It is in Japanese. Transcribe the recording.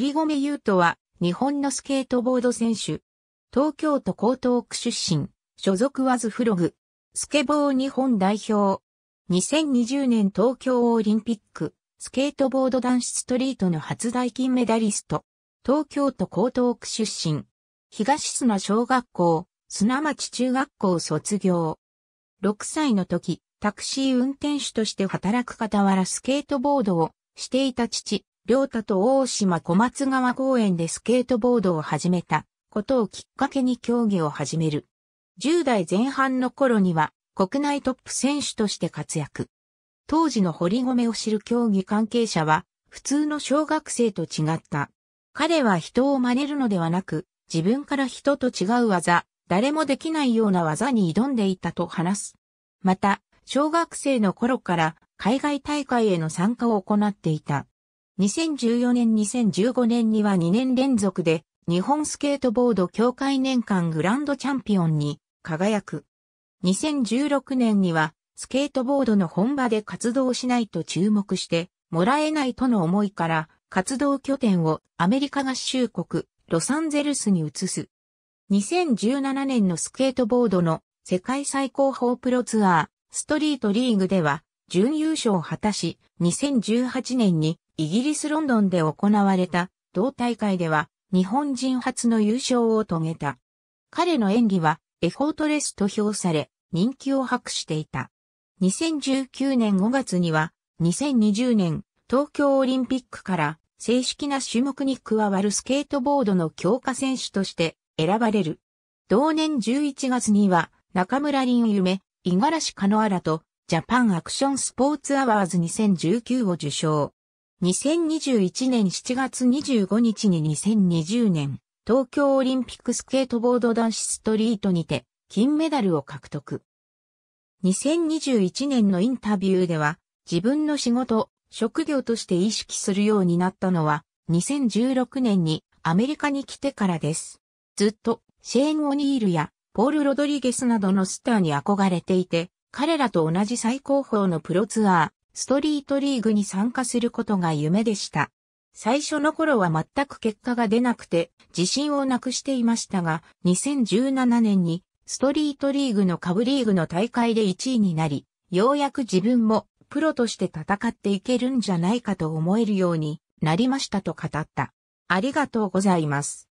堀米優斗は、日本のスケートボード選手。東京都江東区出身、所属はズフログ。スケボー日本代表。2020年東京オリンピック、スケートボード男子ストリートの初代金メダリスト。東京都江東区出身。東砂小学校、砂町中学校卒業。6歳の時、タクシー運転手として働く傍らスケートボードをしていた父、両太と大島小松川公園でスケートボードを始めたことをきっかけに競技を始める。10代前半の頃には国内トップ選手として活躍。当時の堀米を知る競技関係者は普通の小学生と違った。彼は人を真似るのではなく自分から人と違う技、誰もできないような技に挑んでいたと話す。また、小学生の頃から海外大会への参加を行っていた。2014年2015年には2年連続で日本スケートボード協会年間グランドチャンピオンに輝く。2016年にはスケートボードの本場で活動しないと注目してもらえないとの思いから活動拠点をアメリカ合衆国ロサンゼルスに移す。2017年のスケートボードの世界最高峰プロツアーストリートリーグでは準優勝を果たし2018年にイギリスロンドンで行われた同大会では日本人初の優勝を遂げた。彼の演技はエフォートレスと評され人気を博していた。2019年5月には2020年東京オリンピックから正式な種目に加わるスケートボードの強化選手として選ばれる。同年11月には中村林夢、五十嵐カノアラとジャパンアクションスポーツアワーズ2019を受賞。2021年7月25日に2020年、東京オリンピックスケートボード男子ストリートにて、金メダルを獲得。2021年のインタビューでは、自分の仕事、職業として意識するようになったのは、2016年にアメリカに来てからです。ずっと、シェーン・オニールや、ポール・ロドリゲスなどのスターに憧れていて、彼らと同じ最高峰のプロツアー、ストリートリーグに参加することが夢でした。最初の頃は全く結果が出なくて自信をなくしていましたが、2017年にストリートリーグの下部リーグの大会で1位になり、ようやく自分もプロとして戦っていけるんじゃないかと思えるようになりましたと語った。ありがとうございます。